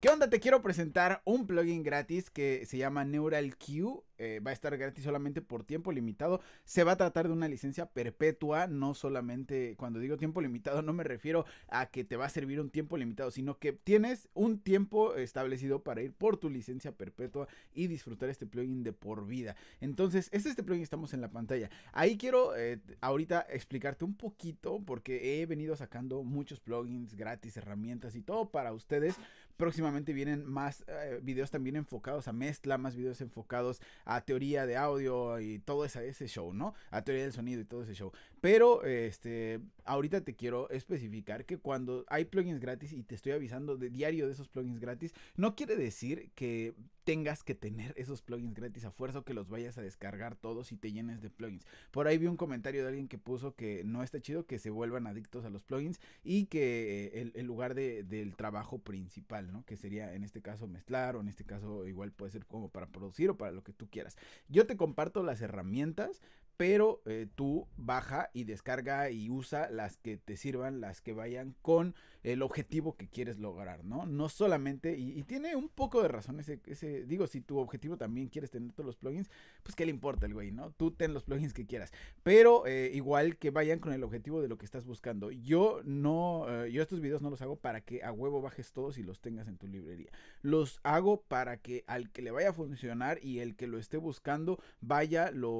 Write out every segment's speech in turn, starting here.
¿Qué onda? Te quiero presentar un plugin gratis que se llama NeuralQ. Eh, va a estar gratis solamente por tiempo limitado. Se va a tratar de una licencia perpetua, no solamente cuando digo tiempo limitado no me refiero a que te va a servir un tiempo limitado, sino que tienes un tiempo establecido para ir por tu licencia perpetua y disfrutar este plugin de por vida. Entonces, es este plugin estamos en la pantalla. Ahí quiero eh, ahorita explicarte un poquito porque he venido sacando muchos plugins gratis, herramientas y todo para ustedes, Próximamente vienen más eh, videos también enfocados a mezcla, más videos enfocados a teoría de audio y todo ese show, ¿no? A teoría del sonido y todo ese show. Pero este, ahorita te quiero especificar que cuando hay plugins gratis y te estoy avisando de diario de esos plugins gratis, no quiere decir que tengas que tener esos plugins gratis a fuerza o que los vayas a descargar todos y te llenes de plugins. Por ahí vi un comentario de alguien que puso que no está chido que se vuelvan adictos a los plugins y que eh, el, lugar del trabajo principal, ¿no? Que sería en este caso mezclar o en este caso igual puede ser como para producir o para lo que tú quieras. Yo te comparto las herramientas, pero eh, tú baja y descarga y usa las que te sirvan, las que vayan con el objetivo que quieres lograr, ¿no? No solamente, y, tiene un poco de razón ese, digo, si tu objetivo también quieres tener todos los plugins, pues qué le importa el güey, ¿no? Tú ten los plugins que quieras, pero eh, igual que vayan con el objetivo de lo que estás buscando. Yo no, eh, yo estos videos no los hago para que a huevo bajes todos y los tengas en tu librería. Los hago para que al que le vaya a funcionar y el que lo esté buscando vaya, lo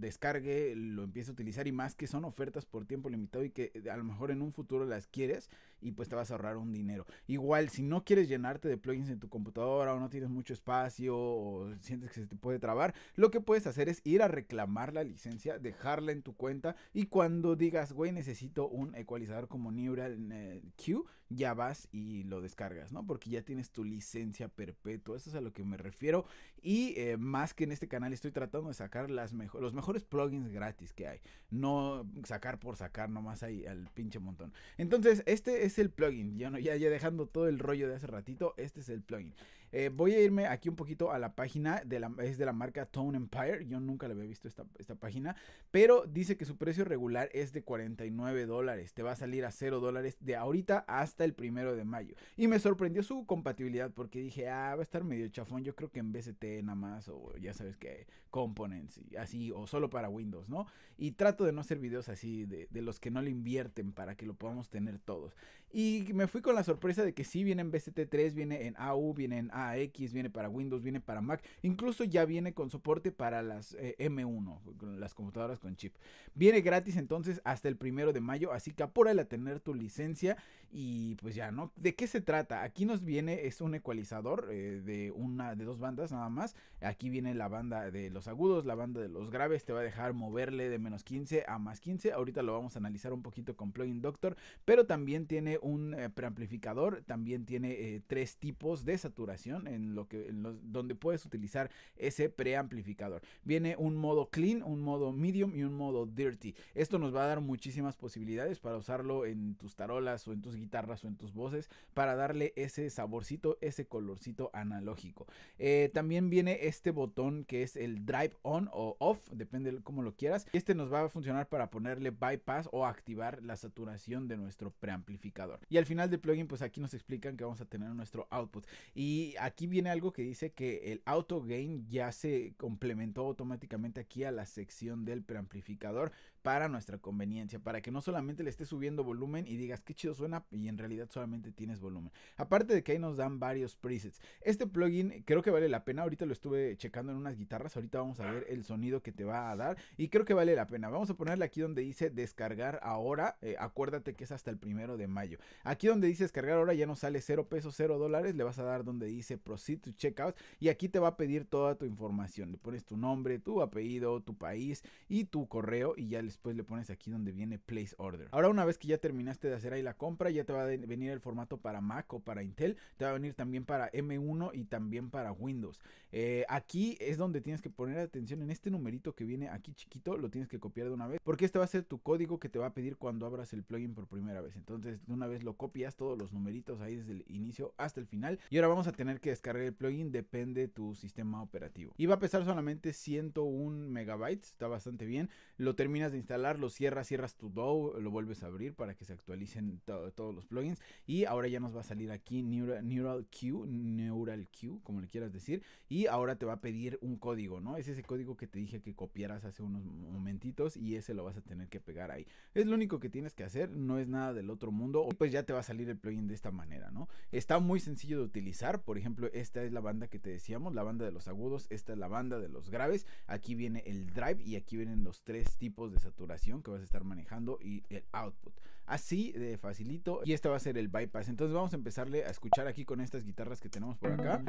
descargue, lo empieza a utilizar y más que son ofertas por tiempo limitado y que eh, a lo mejor en un futuro las quieres, y pues te vas a ahorrar un dinero. Igual, si no quieres llenarte de plugins en tu computadora o no tienes mucho espacio o sientes que se te puede trabar, lo que puedes hacer es ir a reclamar la licencia, dejarla en tu cuenta y cuando digas, güey, necesito un ecualizador como Neural eh, Q, ya vas y lo descargas, ¿no? Porque ya tienes tu licencia perpetua, eso es a lo que me refiero. Y eh, más que en este canal estoy tratando de sacar las los mejores plugins gratis que hay, no sacar por sacar nomás hay al pinche montón. Entonces, este es el plugin. Ya, ya, dejando todo el rollo de hace ratito, este es el plugin. Eh, voy a irme aquí un poquito a la página, de la, es de la marca Tone Empire. Yo nunca le había visto esta, página, pero dice que su precio regular es de 49 dólares. Te va a salir a 0 dólares de ahorita hasta el primero de mayo. Y me sorprendió su compatibilidad porque dije, ah, va a estar medio chafón. Yo creo que en BCT nada más, o ya sabes que Components, y así, o solo para Windows, ¿no? Y trato de no hacer videos así de, de los que no le invierten para que lo podamos tener todos. Y me fui con la sorpresa de que si viene en BCT3, viene en AU, viene en AX, viene para Windows, viene para Mac. Incluso ya viene con soporte para las eh, M1, las computadoras con chip. Viene gratis entonces hasta el primero de mayo, así que apúrale a tener tu licencia y pues ya, ¿no? ¿De qué se trata? Aquí nos viene, es un ecualizador eh, de, una, de dos bandas nada más. Aquí viene la banda de los agudos, la banda de los graves, te va a dejar moverle de menos 15 a más 15. Ahorita lo vamos a analizar un poquito con Plugin Doctor, pero también tiene un eh, preamplificador también tiene eh, tres tipos de saturación en lo que donde puedes utilizar ese preamplificador. Viene un modo clean, un modo medium y un modo dirty. Esto nos va a dar muchísimas posibilidades para usarlo en tus tarolas o en tus guitarras o en tus voces para darle ese saborcito, ese colorcito analógico. Eh, también viene este botón que es el drive on o off, depende de cómo lo quieras. Este nos va a funcionar para ponerle bypass o activar la saturación de nuestro preamplificador. Y al final del plugin, pues aquí nos explican que vamos a tener nuestro output. Y aquí viene algo que dice que el auto gain ya se complementó automáticamente aquí a la sección del preamplificador para nuestra conveniencia, para que no solamente le estés subiendo volumen y digas qué chido suena y en realidad solamente tienes volumen. Aparte de que ahí nos dan varios presets. Este plugin creo que vale la pena, ahorita lo estuve checando en unas guitarras, ahorita vamos a ver el sonido que te va a dar y creo que vale la pena. Vamos a ponerle aquí donde dice descargar ahora, eh, acuérdate que es hasta el primero de mayo. Aquí donde dice descargar ahora ya no sale 0 pesos, 0 dólares, le vas a dar donde dice proceed to checkout y aquí te va a pedir toda tu información. Le pones tu nombre, tu apellido, tu país y tu correo y ya le después le pones aquí donde viene Place Order. Ahora una vez que ya terminaste de hacer ahí la compra, ya te va a venir el formato para Mac o para Intel, te va a venir también para M1 y también para Windows. Eh, aquí es donde tienes que poner atención en este numerito que viene aquí chiquito, lo tienes que copiar de una vez, porque este va a ser tu código que te va a pedir cuando abras el plugin por primera vez. Entonces de una vez lo copias todos los numeritos ahí desde el inicio hasta el final. Y ahora vamos a tener que descargar el plugin, depende de tu sistema operativo. Y va a pesar solamente 101 megabytes, está bastante bien. Lo terminas de instalar, lo cierras, cierras tu DAW, lo vuelves a abrir para que se actualicen todos los plugins. Y ahora ya nos va a salir aquí Neural, Neural Q, Neural Q, como le quieras decir. Y ahora te va a pedir un código, ¿no? Es ese código que te dije que copiaras hace unos momentitos y ese lo vas a tener que pegar ahí. Es lo único que tienes que hacer, no es nada del otro mundo. pues ya te va a salir el plugin de esta manera, ¿no? Está muy sencillo de utilizar. Por ejemplo, esta es la banda que te decíamos, la banda de los agudos, esta es la banda de los graves. Aquí viene el drive y aquí vienen los tres tipos de que vas a estar manejando y el output. Así de facilito. Y este va a ser el bypass. Entonces vamos a empezarle a escuchar aquí con estas guitarras que tenemos por acá.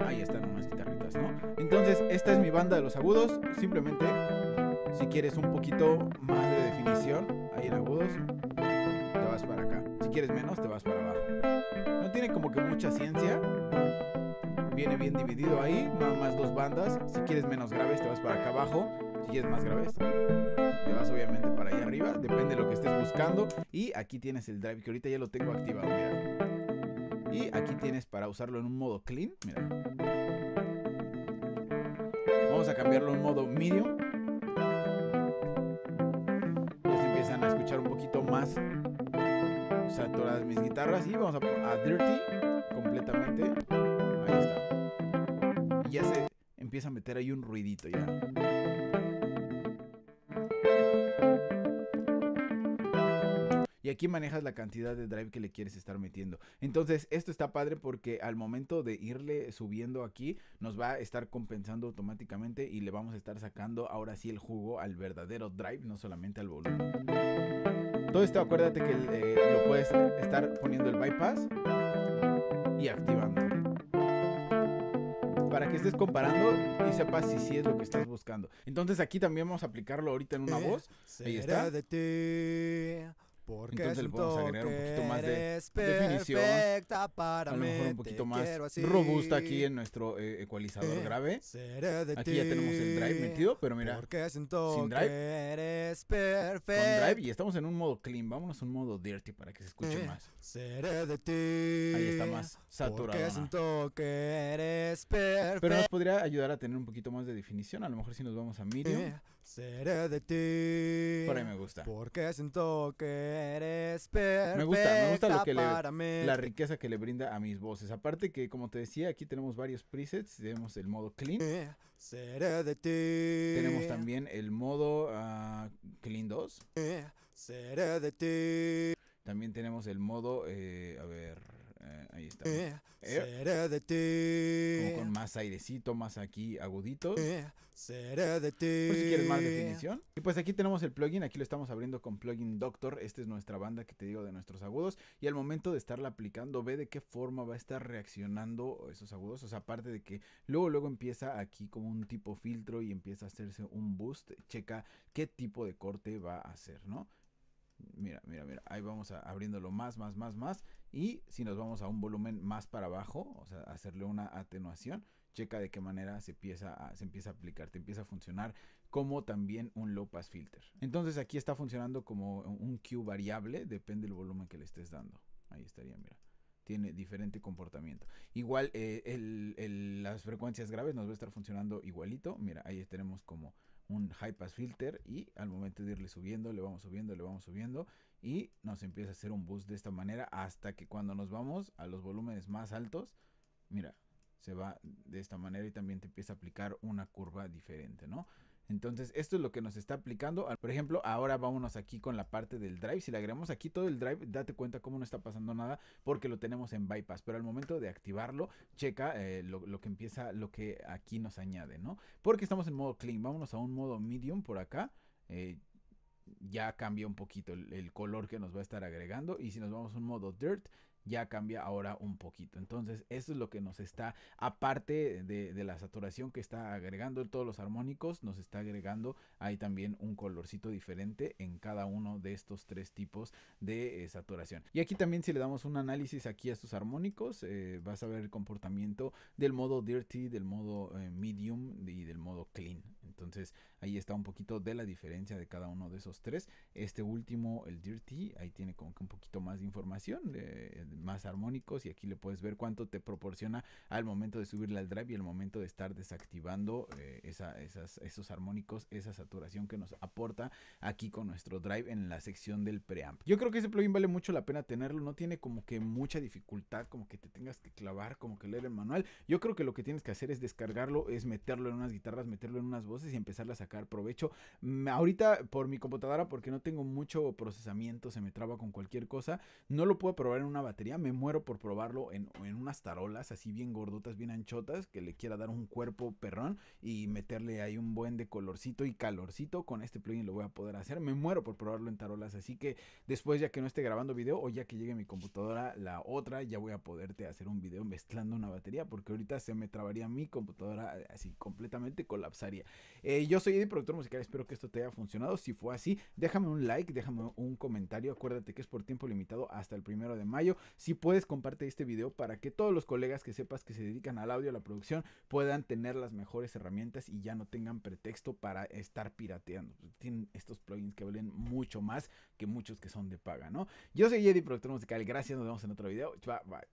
Ahí están unas guitarritas, ¿no? Entonces esta es mi banda de los agudos. Simplemente si quieres un poquito más de definición, ahí en agudos, te vas para acá. Si quieres menos, te vas para abajo. No tiene como que mucha ciencia viene bien dividido ahí, nada más dos bandas. Si quieres menos graves, te vas para acá abajo. Si quieres más graves, te vas obviamente para allá arriba. Depende de lo que estés buscando. Y aquí tienes el drive, que ahorita ya lo tengo activado, mira. Y aquí tienes para usarlo en un modo clean, mira. Vamos a cambiarlo en modo medium. Ya se empiezan a escuchar un poquito más saturadas mis guitarras. Y vamos a, a dirty completamente ya se empieza a meter ahí un ruidito ya. Y aquí manejas la cantidad de drive que le quieres estar metiendo. Entonces, esto está padre porque al momento de irle subiendo aquí, nos va a estar compensando automáticamente y le vamos a estar sacando ahora sí el jugo al verdadero drive, no solamente al volumen. Todo esto acuérdate que eh, lo puedes estar poniendo el bypass y activando para que estés comparando y sepas si sí es lo que estás buscando. Entonces aquí también vamos a aplicarlo ahorita en una eh, voz. Ahí está. Entonces le podemos agregar un poquito más de definición. a lo mejor un poquito más robusta aquí en nuestro eh, ecualizador eh, grave. aquí ya tenemos el drive metido, pero mira, sin drive. Con drive y estamos en un modo clean. Vámonos a un modo dirty para que se escuche eh, más. Ahí está más saturado. Pero nos podría ayudar a tener un poquito más de definición. A lo mejor si nos vamos a medium. Seré de ti. Por ahí me gusta. Porque siento que eres Me gusta, me gusta que la riqueza que le brinda a mis voces. Aparte que, como te decía, aquí tenemos varios presets. Tenemos el modo clean. Eh, seré de ti. Tenemos también el modo ah, clean 2. Eh, seré de ti. También tenemos el modo, eh, a ver, Ah, ahí está. Eh, eh, de ti. Como con más airecito, más aquí agudito. Eh, de ti. Pues si quieres más definición. Y pues aquí tenemos el plugin. Aquí lo estamos abriendo con plugin Doctor. Esta es nuestra banda que te digo de nuestros agudos. Y al momento de estarla aplicando, ve de qué forma va a estar reaccionando esos agudos. O sea, aparte de que luego, luego empieza aquí como un tipo filtro y empieza a hacerse un boost. Checa qué tipo de corte va a hacer, ¿no? Mira, mira, mira. Ahí vamos a abriéndolo más, más, más, más. Y si nos vamos a un volumen más para abajo, o sea, hacerle una atenuación, checa de qué manera se empieza a, se empieza a aplicar, te empieza a funcionar como también un low pass filter. Entonces aquí está funcionando como un Q variable, depende del volumen que le estés dando. Ahí estaría, mira tiene diferente comportamiento. Igual eh, las frecuencias graves nos va a estar funcionando igualito. Mira, ahí tenemos como un high pass filter y al momento de irle subiendo, le vamos subiendo, le vamos subiendo y nos empieza a hacer un boost de esta manera hasta que cuando nos vamos a los volúmenes más altos, mira, se va de esta manera y también te empieza a aplicar una curva diferente, ¿no? Entonces, esto es lo que nos está aplicando. Por ejemplo, ahora vámonos aquí con la parte del drive. Si le agregamos aquí todo el drive, date cuenta cómo no está pasando nada porque lo tenemos en bypass. Pero al momento de activarlo, checa eh, lo, que empieza, lo que aquí nos añade, ¿no? Porque estamos en modo clean. Vámonos a un modo medium por acá. Eh, ya cambia un poquito el, color que nos va a estar agregando. Y si nos vamos a un modo dirt, ya cambia ahora un poquito. Entonces, eso es lo que nos está, aparte de, la saturación que está agregando todos los armónicos, nos está agregando ahí también un colorcito diferente en cada uno de estos tres tipos de eh, saturación. Y aquí también si le damos un análisis aquí a estos armónicos, eh, vas a ver el comportamiento del modo dirty, del modo eh, medium y del modo clean. Entonces, ahí está un poquito de la diferencia de cada uno de esos tres. Este último, el dirty, ahí tiene como que un poquito más de información más armónicos y aquí le puedes ver cuánto te proporciona al momento de subirle al drive y al momento de estar desactivando eh, esas, esos armónicos, esa saturación que nos aporta aquí con nuestro drive en la sección del preamp. Yo creo que ese plugin vale mucho la pena tenerlo, no tiene como que mucha dificultad, como que te tengas que clavar, como que leer el manual. Yo creo que lo que tienes que hacer es descargarlo, es meterlo en unas guitarras, meterlo en unas voces y empezar a sacar provecho. Mm, ahorita por mi computadora, porque no tengo mucho procesamiento, se me traba con cualquier cosa, no lo puedo probar en una batería me muero por probarlo en, unas tarolas así bien gordotas, bien anchotas, que le quiera dar un cuerpo perrón y meterle ahí un buen de colorcito y calorcito. Con este plugin lo voy a poder hacer. Me muero por probarlo en tarolas, así que después ya que no esté grabando video o ya que llegue mi computadora la otra, ya voy a poderte hacer un video mezclando una batería porque ahorita se me trabaría mi computadora eh, así completamente colapsaría. Eh, yo soy Eddie, productor musical, espero que esto te haya funcionado. Si fue así, déjame un like, déjame un comentario. Acuérdate que es por tiempo limitado hasta el primero de mayo si puedes comparte este video para que todos los colegas que sepas que se dedican al audio, a la producción, puedan tener las mejores herramientas y ya no tengan pretexto para estar pirateando. Pues, tienen estos plugins que valen mucho más que muchos que son de paga, ¿no? Yo soy Eddie, productor musical. Gracias, nos vemos en otro video. Bye, bye.